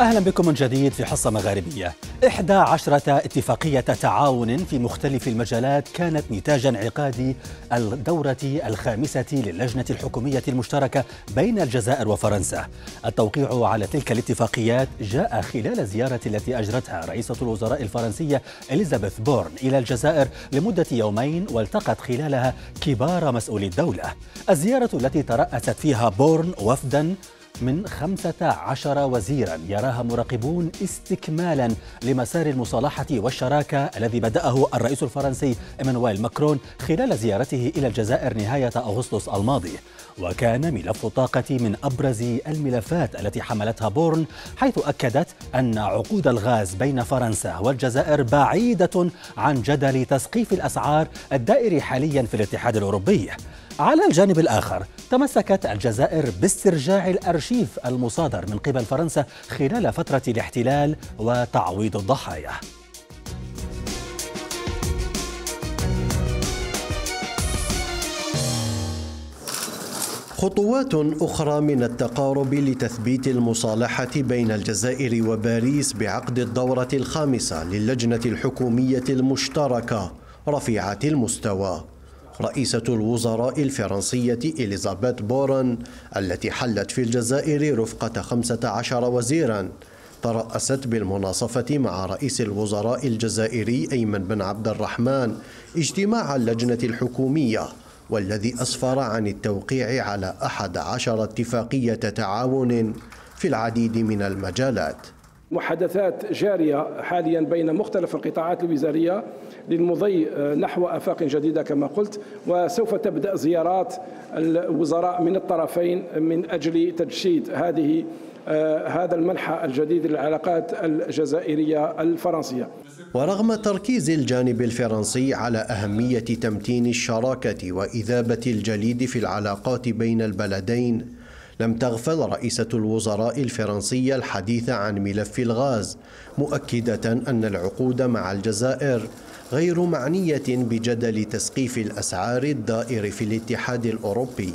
أهلا بكم من جديد في حصة مغاربية إحدى عشرة اتفاقية تعاون في مختلف المجالات كانت نتاج انعقاد الدورة الخامسة للجنة الحكومية المشتركة بين الجزائر وفرنسا التوقيع على تلك الاتفاقيات جاء خلال الزيارة التي أجرتها رئيسة الوزراء الفرنسية إليزابيث بورن إلى الجزائر لمدة يومين والتقت خلالها كبار مسؤولي الدولة الزيارة التي ترأست فيها بورن وفدا من 15 وزيرا يراها مراقبون استكمالا لمسار المصالحة والشراكة الذي بدأه الرئيس الفرنسي إيمانويل ماكرون خلال زيارته إلى الجزائر نهاية أغسطس الماضي وكان ملف الطاقة من أبرز الملفات التي حملتها بورن حيث أكدت أن عقود الغاز بين فرنسا والجزائر بعيدة عن جدل تسقيف الأسعار الدائري حاليا في الاتحاد الأوروبي على الجانب الآخر تمسكت الجزائر باسترجاع الأرشيف المصادر من قبل فرنسا خلال فترة الاحتلال وتعويض الضحايا خطوات أخرى من التقارب لتثبيت المصالحة بين الجزائر وباريس بعقد الدورة الخامسة للجنة الحكومية المشتركة رفيعة المستوى رئيسة الوزراء الفرنسية إليزابيث بورن التي حلت في الجزائر رفقة 15 وزيراً ترأست بالمناصفة مع رئيس الوزراء الجزائري أيمن بن عبد الرحمن اجتماع اللجنة الحكومية والذي أسفر عن التوقيع على أحد عشر اتفاقية تعاون في العديد من المجالات محادثات جارية حاليا بين مختلف القطاعات الوزارية للمضي آه، نحو آفاق جديدة كما قلت وسوف تبدأ زيارات الوزراء من الطرفين من أجل تجسيد هذه آه، هذا المنحى الجديد للعلاقات الجزائرية الفرنسية ورغم تركيز الجانب الفرنسي على أهمية تمتين الشراكة وإذابة الجليد في العلاقات بين البلدين لم تغفل رئيسة الوزراء الفرنسية الحديث عن ملف الغاز مؤكدة أن العقود مع الجزائر غير معنية بجدل تسقيف الأسعار الدائر في الاتحاد الأوروبي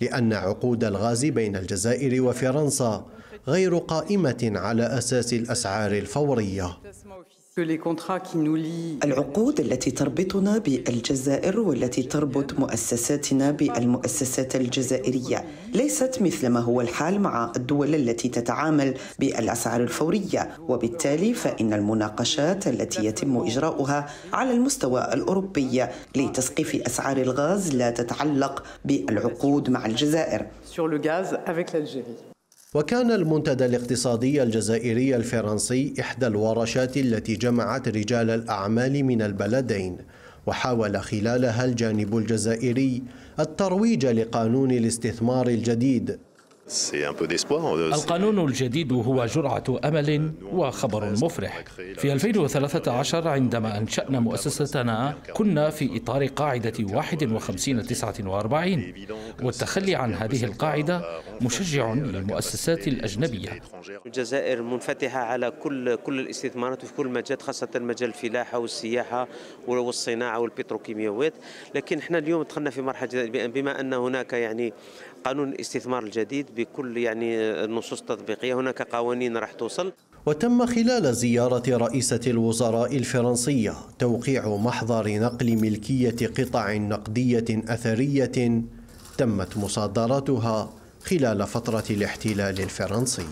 لأن عقود الغاز بين الجزائر وفرنسا غير قائمة على أساس الأسعار الفورية العقود التي تربطنا بالجزائر والتي تربط مؤسساتنا بالمؤسسات الجزائريه ليست مثل ما هو الحال مع الدول التي تتعامل بالاسعار الفوريه وبالتالي فان المناقشات التي يتم اجراؤها على المستوى الاوروبي لتسقيف اسعار الغاز لا تتعلق بالعقود مع الجزائر وكان المنتدى الاقتصادي الجزائري الفرنسي إحدى الورشات التي جمعت رجال الأعمال من البلدين وحاول خلالها الجانب الجزائري الترويج لقانون الاستثمار الجديد Euh, القانون الجديد هو جرعة أمل وخبر مفرح في 2013 عندما أنشأنا مؤسستنا كنا في إطار قاعدة 51 49 والتخلي عن هذه القاعدة مشجع للمؤسسات الأجنبية الجزائر منفتحة على كل كل الاستثمارات في كل مجال خاصة مجال الفلاحة والسياحة والصناعة والبتروكيماويات لكن احنا اليوم دخلنا في مرحلة بما أن هناك يعني قانون الاستثمار الجديد بكل يعني النصوص التطبيقيه هناك قوانين راح توصل وتم خلال زيارة رئيسة الوزراء الفرنسية توقيع محضر نقل ملكية قطع نقدية أثرية تمت مصادرتها خلال فترة الاحتلال الفرنسي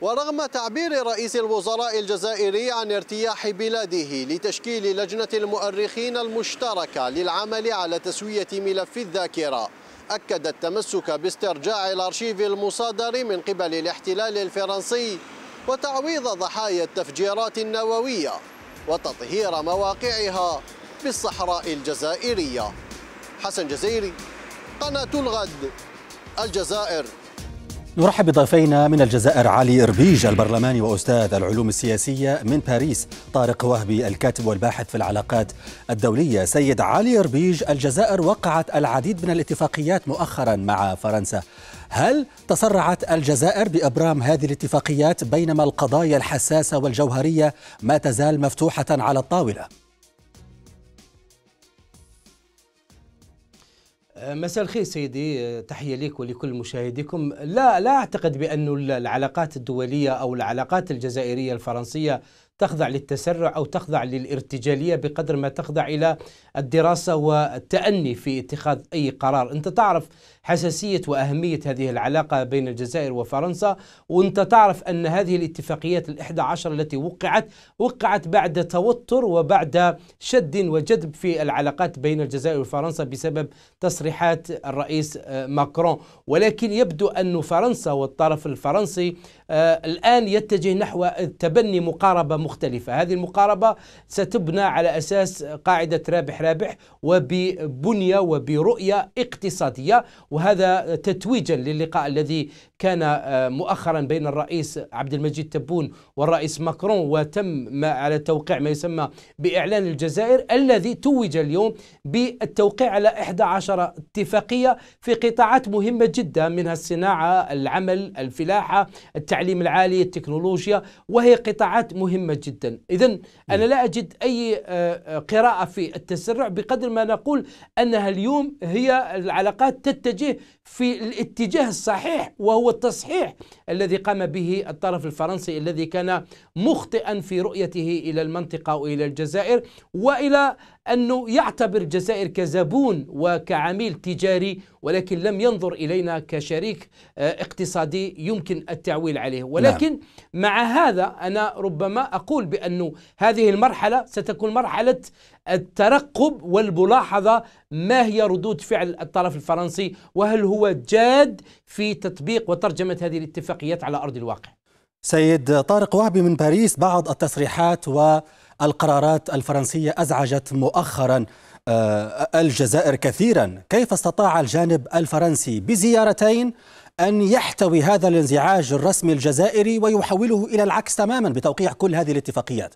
ورغم تعبير رئيس الوزراء الجزائري عن ارتياح بلاده لتشكيل لجنة المؤرخين المشتركة للعمل على تسوية ملف الذاكرة أكد التمسك باسترجاع الأرشيف المصادر من قبل الاحتلال الفرنسي وتعويض ضحايا التفجيرات النووية وتطهير مواقعها بالصحراء الجزائرية حسن جزيري قناة الغد الجزائر نرحب بضيفينا من الجزائر علي إربيج البرلماني وأستاذ العلوم السياسية من باريس طارق وهبي الكاتب والباحث في العلاقات الدولية سيد علي إربيج الجزائر وقعت العديد من الاتفاقيات مؤخرا مع فرنسا هل تسرعت الجزائر بإبرام هذه الاتفاقيات بينما القضايا الحساسة والجوهرية ما تزال مفتوحة على الطاولة؟ مساء الخير سيدي تحية لك ولكل مشاهديكم لا لا أعتقد بأن العلاقات الدولية أو العلاقات الجزائرية الفرنسية تخضع للتسرع أو تخضع للارتجالية بقدر ما تخضع إلى الدراسة والتأني في اتخاذ أي قرار أنت تعرف حساسية وأهمية هذه العلاقة بين الجزائر وفرنسا وأنت تعرف أن هذه الاتفاقيات الإحدى عشر التي وقعت وقعت بعد توتر وبعد شد وجذب في العلاقات بين الجزائر وفرنسا بسبب تصريحات الرئيس آه، ماكرون ولكن يبدو أن فرنسا والطرف الفرنسي آه، الآن يتجه نحو تبني مقاربة مختلفة هذه المقاربة ستبنى على أساس قاعدة رابح رابح وببنية وبرؤية اقتصادية وهذا تتويجا للقاء الذي كان آه، مؤخرا بين الرئيس عبد المجيد تبون والرئيس ماكرون وتم ما على توقيع ما يسمى بإعلان الجزائر الذي توج اليوم بالتوقيع على 11 اتفاقية في قطاعات مهمة جدا منها الصناعة العمل الفلاحة التعليم العالي التكنولوجيا وهي قطاعات مهمة مهمه جدا إذا أنا لا أجد أي آه، آه، قراءة في التسرع بقدر ما نقول أنها اليوم هي العلاقات تتجه في الاتجاه الصحيح وهو التصحيح الذي قام به الطرف الفرنسي الذي كان مخطئا في رؤيته إلى المنطقة وإلى الجزائر وإلى أنه يعتبر الجزائر كزبون وكعميل تجاري ولكن لم ينظر إلينا كشريك آه، اقتصادي يمكن التعويل عليه نعم. ولكن نعم. مع هذا أنا ربما أقول بأنه هذه المرحلة ستكون مرحلة الترقب والملاحظة ما هي ردود فعل الطرف الفرنسي وهل هو جاد في تطبيق وترجمة هذه الاتفاقيات على أرض الواقع سيد طارق وهبي من باريس بعض التصريحات و القرارات الفرنسية أزعجت مؤخرا آه، الجزائر كثيرا كيف استطاع الجانب الفرنسي بزيارتين أن يحتوي هذا الانزعاج الرسمي الجزائري ويحوله إلى العكس تماما بتوقيع كل هذه الاتفاقيات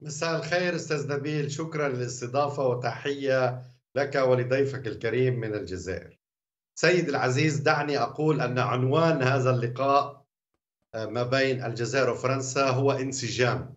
مساء الخير استاذ نبيل شكرا للاستضافه وتحيه لك ولضيفك الكريم من الجزائر. سيد العزيز دعني اقول ان عنوان هذا اللقاء آه، ما بين الجزائر وفرنسا هو انسجام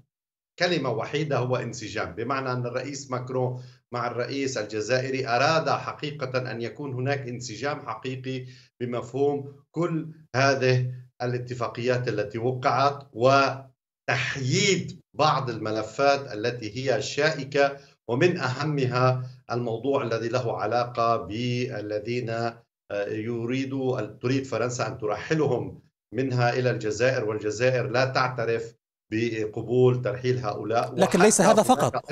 كلمة وحيدة هو انسجام بمعنى أن الرئيس ماكرون مع الرئيس الجزائري أراد حقيقة أن يكون هناك انسجام حقيقي بمفهوم كل هذه الاتفاقيات التي وقعت وتحييد بعض الملفات التي هي شائكة ومن أهمها الموضوع الذي له علاقة بالذين آه، يريد تريد فرنسا أن ترحلهم منها إلى الجزائر والجزائر لا تعترف بقبول ترحيل هؤلاء لكن ليس هذا فقط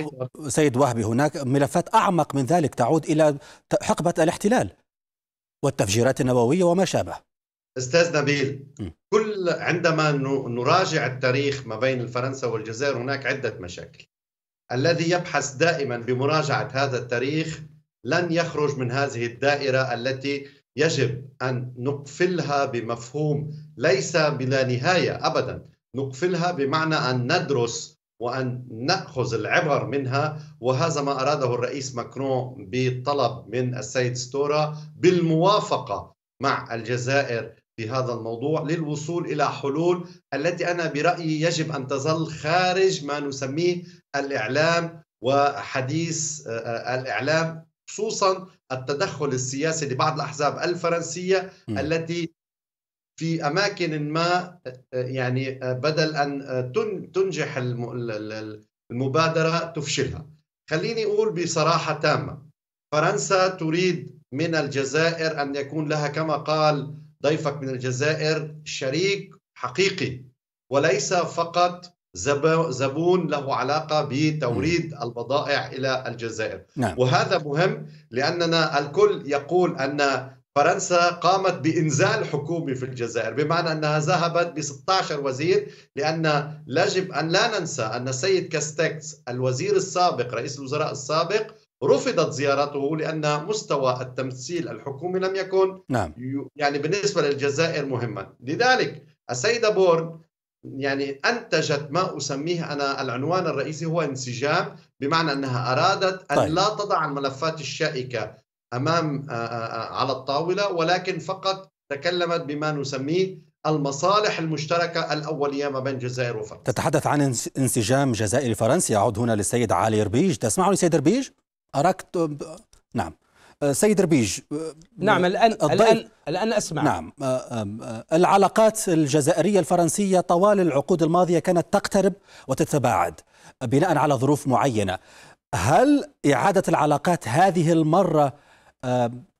سيد وهبي هناك ملفات أعمق من ذلك تعود إلى حقبة الاحتلال والتفجيرات النووية وما شابه استاذ نبيل كل عندما نراجع التاريخ ما بين فرنسا والجزائر هناك عده مشاكل الذي يبحث دائما بمراجعه هذا التاريخ لن يخرج من هذه الدائره التي يجب ان نقفلها بمفهوم ليس بلا نهايه ابدا نقفلها بمعنى أن ندرس وأن نأخذ العبر منها وهذا ما أراده الرئيس ماكرون بطلب من السيد ستورا بالموافقة مع الجزائر في هذا الموضوع للوصول إلى حلول التي أنا برأيي يجب أن تظل خارج ما نسميه الإعلام وحديث آه، الإعلام خصوصا التدخل السياسي لبعض الأحزاب الفرنسية م. التي في اماكن ما يعني بدل ان تنجح المبادره تفشلها خليني اقول بصراحه تامه فرنسا تريد من الجزائر ان يكون لها كما قال ضيفك من الجزائر شريك حقيقي وليس فقط زبون له علاقه بتوريد البضائع الى الجزائر نعم. وهذا مهم لاننا الكل يقول ان فرنسا قامت بإنزال حكومي في الجزائر بمعنى أنها ذهبت ب 16 وزير لأن يجب أن لا ننسى أن السيد كاستكس الوزير السابق رئيس الوزراء السابق رفضت زيارته لأن مستوى التمثيل الحكومي لم يكن نعم. يعني بالنسبة للجزائر مهما لذلك السيدة بورن يعني أنتجت ما أسميه أنا العنوان الرئيسي هو انسجام بمعنى أنها أرادت أن طيب. لا تضع الملفات الشائكة امام آه، آه، آه، على الطاوله ولكن فقط تكلمت بما نسميه المصالح المشتركة الأولية ما بين الجزائر وفرنسا تتحدث عن انسجام جزائري فرنسي أعود هنا للسيد علي ربيج تسمعني سيد ربيج أراك نعم سيد ربيج نعم الآن الآن الآن أسمع نعم العلاقات الجزائرية الفرنسية طوال العقود الماضية كانت تقترب وتتباعد بناء على ظروف معينة هل إعادة العلاقات هذه المرة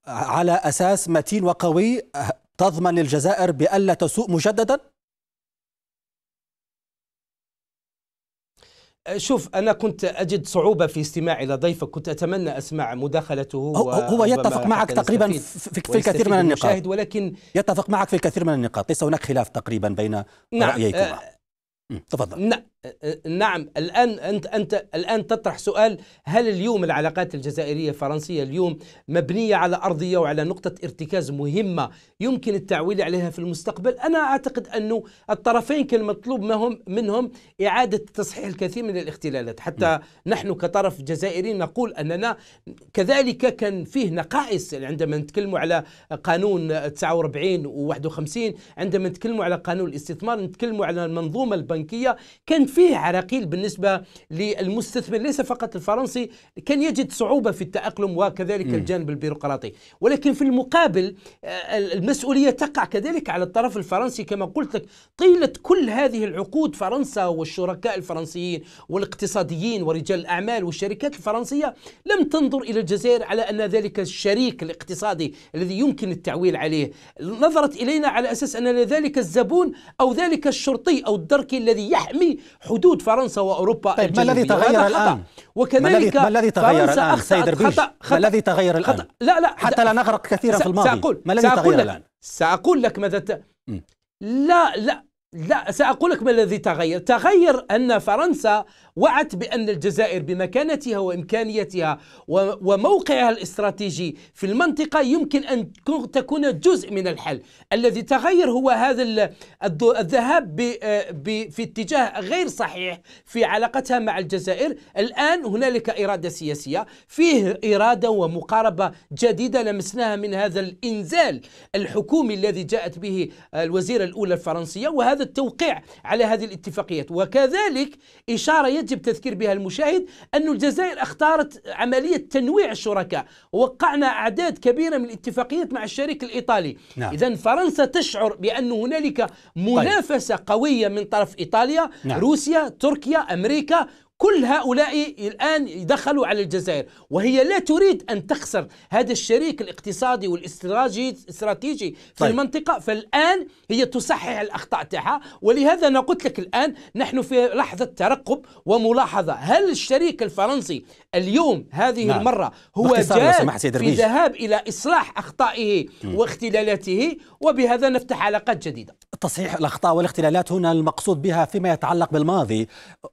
على أساس متين وقوي آه، تضمن للجزائر بألا تسوء مجددا؟ آه، شوف انا كنت اجد صعوبه في استماع الى ضيفك كنت اتمنى اسمع مداخلته هو, هو يتفق معك تقريبا في, في الكثير من النقاط ولكن يتفق معك في الكثير من النقاط ليس هناك خلاف تقريبا بين نعم رايكما آه تفضل نعم نعم الآن أنت, أنت الآن تطرح سؤال هل اليوم العلاقات الجزائرية الفرنسية اليوم مبنية على أرضية وعلى نقطة ارتكاز مهمة يمكن التعويل عليها في المستقبل أنا أعتقد أنه الطرفين كان مطلوب منهم, منهم إعادة تصحيح الكثير من الاختلالات حتى م. نعم. نحن كطرف جزائري نقول أننا كذلك كان فيه نقائص عندما نتكلم على قانون 49 و51 عندما نتكلم على قانون الاستثمار نتكلم على المنظومة البنكية كان فيه عراقيل بالنسبة للمستثمر ليس فقط الفرنسي كان يجد صعوبة في التأقلم وكذلك م. الجانب البيروقراطي ولكن في المقابل آه، المسؤولية تقع كذلك على الطرف الفرنسي كما قلت لك طيلة كل هذه العقود فرنسا والشركاء الفرنسيين والاقتصاديين ورجال الأعمال والشركات الفرنسية لم تنظر إلى الجزائر على أن ذلك الشريك الاقتصادي الذي يمكن التعويل عليه نظرت إلينا على أساس أن ذلك الزبون أو ذلك الشرطي أو الدركي الذي يحمي حدود فرنسا واوروبا طيب ما الذي تغير الان وكذلك ما الذي تغير الان سيد دربيش ما الذي تغير الان لا لا حتى لا نغرق كثيرا في الماضي سأقول ما الذي تغير الان ساقول لك ماذا ت... لا لا لا ساقول لك ما الذي تغير تغير ان فرنسا وعت بأن الجزائر بمكانتها وإمكانيتها وموقعها الاستراتيجي في المنطقة يمكن أن تكون جزء من الحل الذي تغير هو هذا الذهاب آه، في اتجاه غير صحيح في علاقتها مع الجزائر الآن هنالك إرادة سياسية فيه إرادة ومقاربة جديدة لمسناها من هذا الإنزال الحكومي الذي جاءت به الوزيرة الأولى الفرنسية وهذا التوقيع على هذه الاتفاقيات وكذلك إشارة يجب تذكير بها المشاهد أن الجزائر اختارت عملية تنويع الشركاء وقعنا أعداد كبيرة من الاتفاقيات مع الشريك الإيطالي نعم. إذا فرنسا تشعر بأن هنالك طيب. منافسة طيب. قوية من طرف إيطاليا نعم. روسيا تركيا أمريكا كل هؤلاء الآن دخلوا على الجزائر وهي لا تريد أن تخسر هذا الشريك الاقتصادي والاستراتيجي استراتيجي في طيب. المنطقة فالآن هي تصحح الأخطاء تاعها ولهذا أنا قلت لك الآن نحن في لحظة ترقب وملاحظة هل الشريك الفرنسي اليوم هذه نعم. المرة هو جاد في ذهاب إلى إصلاح أخطائه م. واختلالاته وبهذا نفتح علاقات جديدة تصحيح الأخطاء والاختلالات هنا المقصود بها فيما يتعلق بالماضي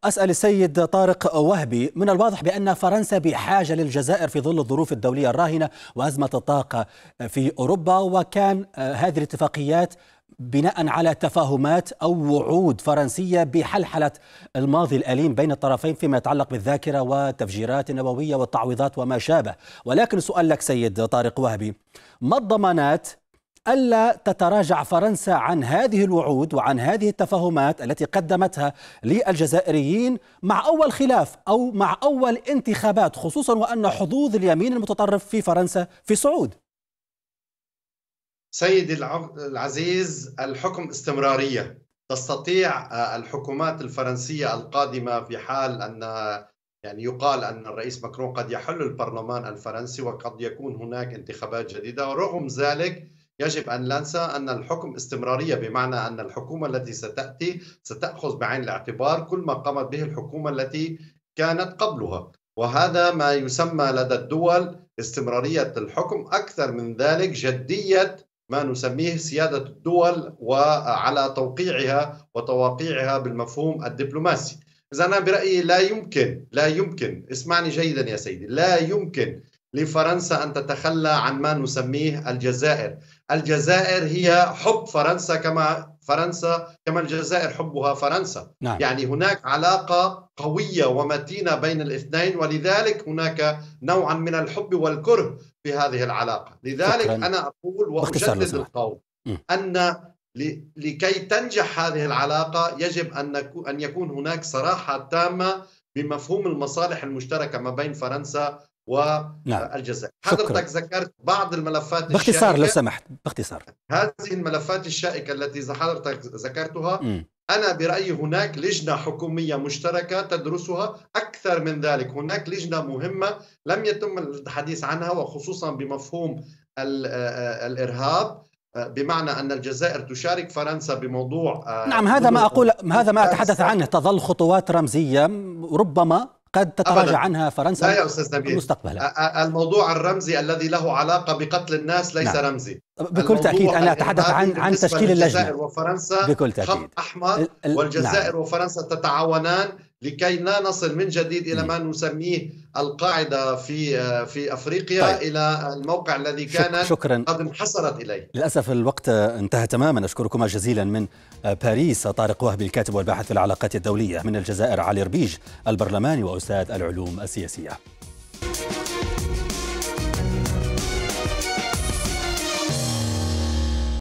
أسأل السيد طارق وهبي من الواضح بأن فرنسا بحاجة للجزائر في ظل الظروف الدولية الراهنة وأزمة الطاقة في أوروبا وكان آه، هذه الاتفاقيات بناء على تفاهمات او وعود فرنسيه بحلحله الماضي الاليم بين الطرفين فيما يتعلق بالذاكره والتفجيرات النوويه والتعويضات وما شابه، ولكن سؤال لك سيد طارق وهبي، ما الضمانات ألا تتراجع فرنسا عن هذه الوعود وعن هذه التفاهمات التي قدمتها للجزائريين مع أول خلاف أو مع أول انتخابات خصوصا وأن حظوظ اليمين المتطرف في فرنسا في صعود سيدي العزيز الحكم استمرارية تستطيع آه، الحكومات الفرنسية القادمة في حال أن يعني يقال أن الرئيس مكرون قد يحل البرلمان الفرنسي وقد يكون هناك انتخابات جديدة ورغم ذلك يجب أن ننسى أن الحكم استمرارية بمعنى أن الحكومة التي ستأتي ستأخذ بعين الاعتبار كل ما قامت به الحكومة التي كانت قبلها وهذا ما يسمى لدى الدول استمرارية الحكم أكثر من ذلك جدية ما نسميه سيادة الدول وعلى توقيعها وتواقيعها بالمفهوم الدبلوماسي إذا أنا برأيي لا يمكن لا يمكن اسمعني جيدا يا سيدي لا يمكن لفرنسا أن تتخلى عن ما نسميه الجزائر الجزائر هي حب فرنسا كما فرنسا كما الجزائر حبها فرنسا نعم. يعني هناك علاقة قوية ومتينة بين الاثنين ولذلك هناك نوعا من الحب والكره في هذه العلاقة لذلك شكرا. أنا أقول وأجدد القول أن لكي تنجح هذه العلاقة يجب أن يكون هناك صراحة تامة بمفهوم المصالح المشتركة ما بين فرنسا والجزائر نعم. حضرتك ذكرت بعض الملفات باختصار الشائكة. لو سمحت باختصار هذه الملفات الشائكة التي حضرتك ذكرتها م. أنا برأيي هناك لجنة حكومية مشتركة تدرسها أكثر من ذلك هناك لجنة مهمة لم يتم الحديث عنها وخصوصا بمفهوم الإرهاب بمعنى ان الجزائر تشارك فرنسا بموضوع نعم هذا ما اقول هذا ما اتحدث آه، عنه تظل خطوات رمزيه ربما قد تتراجع أبداً. عنها فرنسا لا يا أستاذ نبيل مستقبلا الموضوع الرمزي الذي له علاقة بقتل الناس ليس نعم. رمزي بكل تأكيد أنا أتحدث عن عن تشكيل اللجنة الجزائر وفرنسا بكل تأكيد خط أحمر والجزائر نعم. وفرنسا تتعاونان لكي لا نصل من جديد الى ما نسميه القاعده في في افريقيا طيب. الى الموقع الذي كان شكرا قد انحصرت اليه. للاسف الوقت انتهى تماما اشكركما جزيلا من باريس طارق وهبي الكاتب والباحث في العلاقات الدوليه من الجزائر علي ربيج البرلماني واستاذ العلوم السياسيه.